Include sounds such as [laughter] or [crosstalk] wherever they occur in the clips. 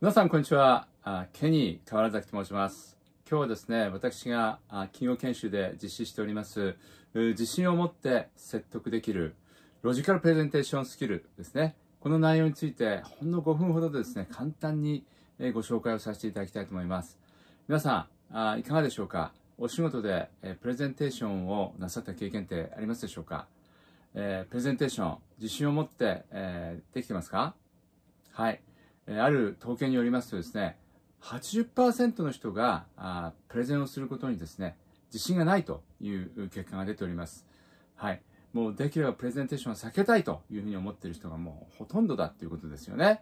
皆さん、こんにちは。ケニー河原崎と申します。今日はですね、私が企業研修で実施しております、自信を持って説得できる、ロジカルプレゼンテーションスキルですね。この内容について、ほんの5分ほどでですね、簡単にご紹介をさせていただきたいと思います。皆さん、いかがでしょうかお仕事でプレゼンテーションをなさった経験ってありますでしょうかプレゼンテーション、自信を持ってできてますかはい。ある統計によりますとですね、80%の人があプレゼンをすることにですね、自信がないという結果が出ております。はい。もうできればプレゼンテーションは避けたいというふうに思っている人がもうほとんどだということですよね。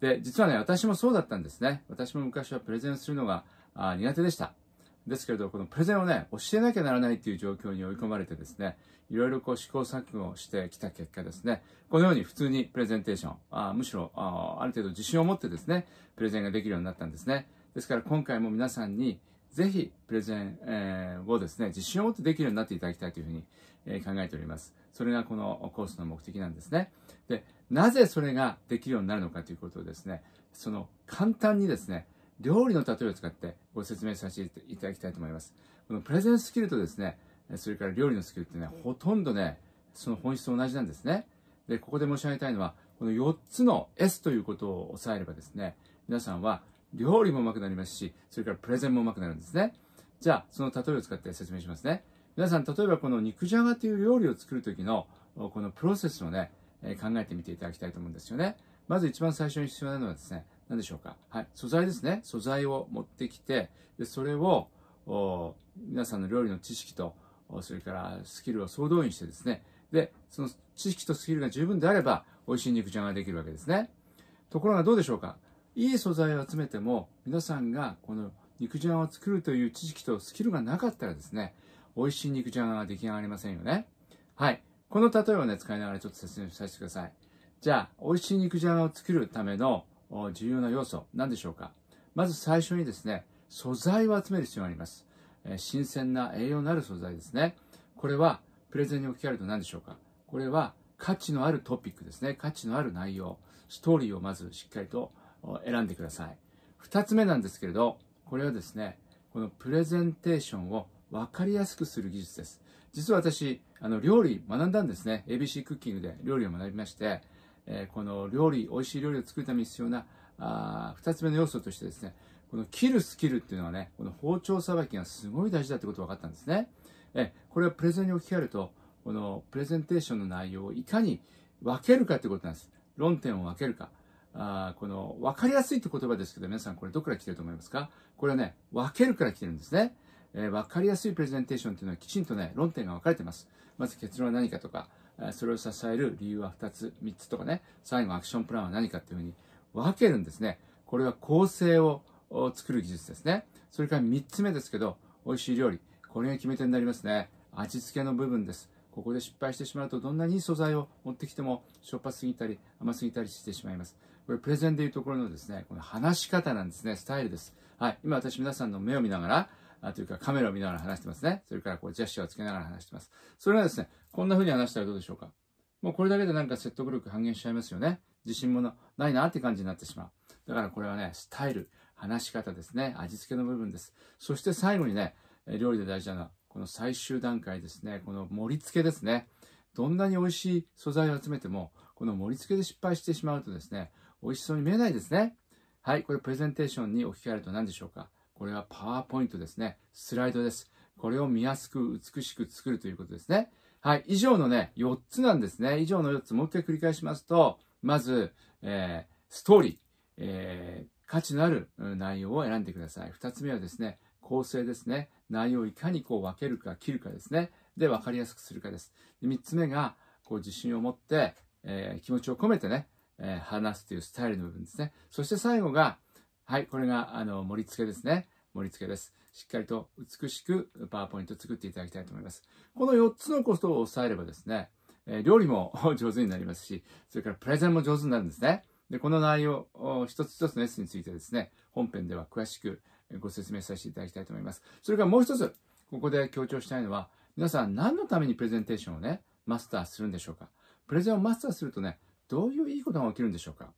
で、実はね、私もそうだったんですね。私も昔はプレゼンするのが苦手でした。ですけれど、このプレゼンをね、教えなきゃならないっていう状況に追い込まれてですね、いろいろこう試行錯誤してきた結果ですね、このように普通にプレゼンテーション、あむしろあある程度自信を持ってですね、プレゼンができるようになったんですね。ですから今回も皆さんに、ぜひプレゼン、えー、をですね、自信を持ってできるようになっていただきたいというふうに、え考えております。それがこのコースの目的なんですね。で、なぜそれができるようになるのかということをですね、その簡単にですね、料理の例えを使ってご説明させていただきたいと思います。このプレゼンスキルとですね、それから料理のスキルってね、ほとんどね、その本質と同じなんですね。で、ここで申し上げたいのは、この4つの S ということを押さえればですね、皆さんは料理もうまくなりますし、それからプレゼンもうまくなるんですね。じゃあ、その例えを使って説明しますね。皆さん、例えばこの肉じゃがという料理を作るときの、このプロセスをね、考えてみていただきたいと思うんですよね。まず一番最初に必要なのはですね、何でしょうか。はい。素材ですね。素材を持ってきて、でそれを、皆さんの料理の知識と、それからスキルを総動員してですね。で、その知識とスキルが十分であれば、美味しい肉じゃがができるわけですね。ところがどうでしょうか。いい素材を集めても、皆さんがこの肉じゃがを作るという知識とスキルがなかったらですね、美味しい肉じゃがが出来上がりませんよね。はい。この例えをね、使いながらちょっと説明させてください。じゃあ、美味しい肉じゃがを作るための重要な要素、なんでしょうか。まず最初にですね、素材を集める必要があります。えー、新鮮な栄養のある素材ですね。これは、プレゼンに置き換えると何でしょうか。これは、価値のあるトピックですね。価値のある内容、ストーリーをまずしっかりと選んでください。2つ目なんですけれど、これはですね、このプレゼンテーションを分かりやすくする技術です。実は私、あの、料理学んだんですね。ABC クッキングで料理を学びまして、えー、この料理、美味しい料理を作るために必要な、あ2つ目の要素としてですね、この切るスキルっていうのはね、この包丁さばきがすごい大事だってことが分かったんですね。えこれはプレゼンに置き換えると、このプレゼンテーションの内容をいかに分けるかってことなんです。論点を分けるか。あこの分かりやすいって言葉ですけど、皆さんこれどこから来てると思いますかこれはね、分けるから来てるんですね。えー、分かりやすいプレゼンテーションっていうのはきちんとね、論点が分かれてます。まず結論は何かとか、それを支える理由は2つ、3つとかね、最後アクションプランは何かっていうふうに分けるんですね。これは構成を作る技術ですね。それから3つ目ですけど、美味しい料理。これが決め手になりますね。味付けの部分です。ここで失敗してしまうと、どんなにいい素材を持ってきても、しょっぱすぎたり、甘すぎたりしてしまいます。これ、プレゼンでいうところのですね、この話し方なんですね、スタイルです。はい。今、私、皆さんの目を見ながら、あというかカメラを見ながら話してますね。それからこうジェスチャーをつけながら話してます。それはですね、こんな風に話したらどうでしょうか。もうこれだけでなんか説得力半減しちゃいますよね。自信もないなって感じになってしまう。だからこれはね、スタイル、話し方ですね、味付けの部分です。そして最後にね、料理で大事なのは、この最終段階ですね、この盛り付けですね。どんなに美味しい素材を集めても、この盛り付けで失敗してしまうとですね、美味しそうに見えないですね。はい、これプレゼンテーションに置き換えると何でしょうか。これはパワーポイントですね。スライドです。これを見やすく美しく作るということですね。はい。以上のね、4つなんですね。以上の4つ、もう一回繰り返しますと、まず、えー、ストーリー、えー、価値のある内容を選んでください。2つ目はですね、構成ですね。内容をいかにこう分けるか、切るかですね。で、分かりやすくするかです。で3つ目が、こう自信を持って、えー、気持ちを込めてね、えー、話すというスタイルの部分ですね。そして最後が、はい、これが、あの、盛り付けですね。盛り付けです。しっかりと美しくパワーポイントを作っていただきたいと思います。この4つのコストを抑えればですね、え料理も [laughs] 上手になりますし、それからプレゼンも上手になるんですね。で、この内容、一つ一つのレッスンについてですね、本編では詳しくご説明させていただきたいと思います。それからもう一つ、ここで強調したいのは、皆さん何のためにプレゼンテーションをね、マスターするんでしょうかプレゼンをマスターするとね、どういういいことが起きるんでしょうか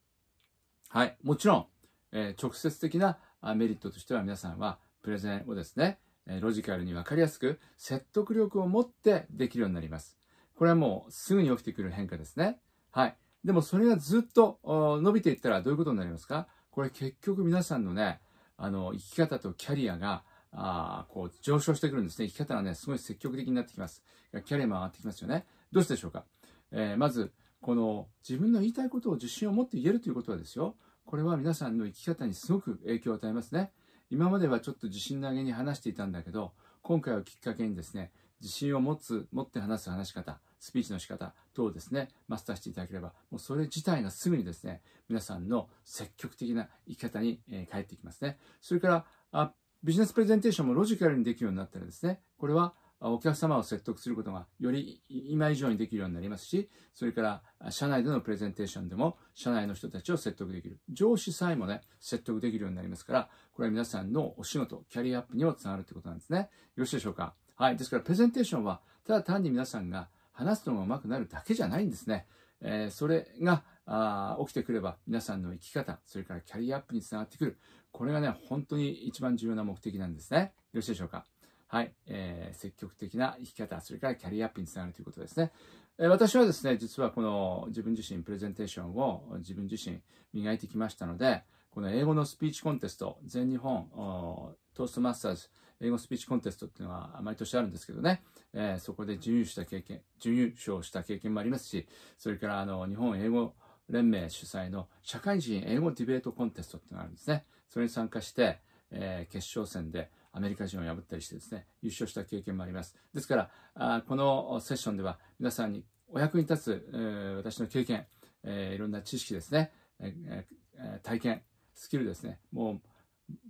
はい、もちろん、えー、直接的なメリットとしては皆さんは、プレゼンをですね、ロジカルに分かりやすく説得力を持ってできるようになります。これはもうすぐに起きてくる変化ですね。はい。でもそれがずっと伸びていったらどういうことになりますかこれ結局皆さんのね、あの、生き方とキャリアが、あこう上昇してくるんですね。生き方がね、すごい積極的になってきます。キャリアも上がってきますよね。どうしてでしょうか、えー、まず、この自分の言いたいことを自信を持って言えるということはですよ。これは皆さんの生き方にすごく影響を与えますね。今まではちょっと自信投げに話していたんだけど今回をきっかけにですね自信を持つ持って話す話し方スピーチの仕方等をですねマスターしていただければもうそれ自体がすぐにですね皆さんの積極的な生き方に、えー、返ってきますねそれからあビジネスプレゼンテーションもロジカルにできるようになったらですねこれはお客様を説得することがより今以上にできるようになりますし、それから社内でのプレゼンテーションでも社内の人たちを説得できる。上司さえもね、説得できるようになりますから、これは皆さんのお仕事、キャリアアップにもつながるということなんですね。よろしいでしょうかはい。ですからプレゼンテーションは、ただ単に皆さんが話すのが上手くなるだけじゃないんですね。えー、それがあ起きてくれば皆さんの生き方、それからキャリアアップにつながってくる。これがね、本当に一番重要な目的なんですね。よろしいでしょうかはい、えー、積極的な生き方、それからキャリアアップにつながるということですね。え私はですね、実はこの自分自身、プレゼンテーションを自分自身磨いてきましたので、この英語のスピーチコンテスト、全日本トーストマスターズ英語スピーチコンテストっていうのは毎年あるんですけどね、えー、そこで準優した経験、準優勝した経験もありますし、それからあの日本英語連盟主催の社会人英語ディベートコンテストっていうのがあるんですね。それに参加して、えー、決勝戦でアメリカ人を破ったりしてですね、優勝した経験もあります。ですから、あこのセッションでは皆さんにお役に立つ、え私の経験、えいろんな知識ですね、え体験、スキルですね、も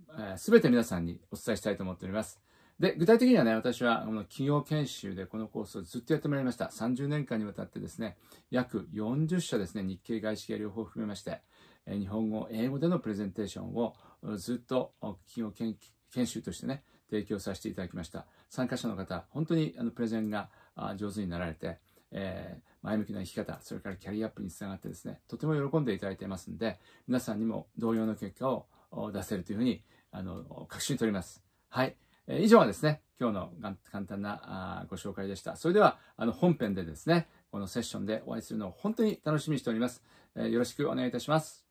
うすべ、えて皆さんにお伝えしたいと思っております。で、具体的にはね、私はこの企業研修でこのコースをずっとやってまいりました。30年間にわたってですね、約40社ですね、日系外資系両方含めまして、日本語、英語でのプレゼンテーションをずっと企業研研修としてね、提供させていただきました。参加者の方、本当にあのプレゼンが上手になられて、えー、前向きな生き方、それからキャリアアップにつながってですね、とても喜んでいただいていますので、皆さんにも同様の結果を出せるというふうに、あの、確信とります。はい。えー、以上はですね、今日の簡単なご紹介でした。それでは、あの、本編でですね、このセッションでお会いするのを本当に楽しみにしております。えー、よろしくお願いいたします。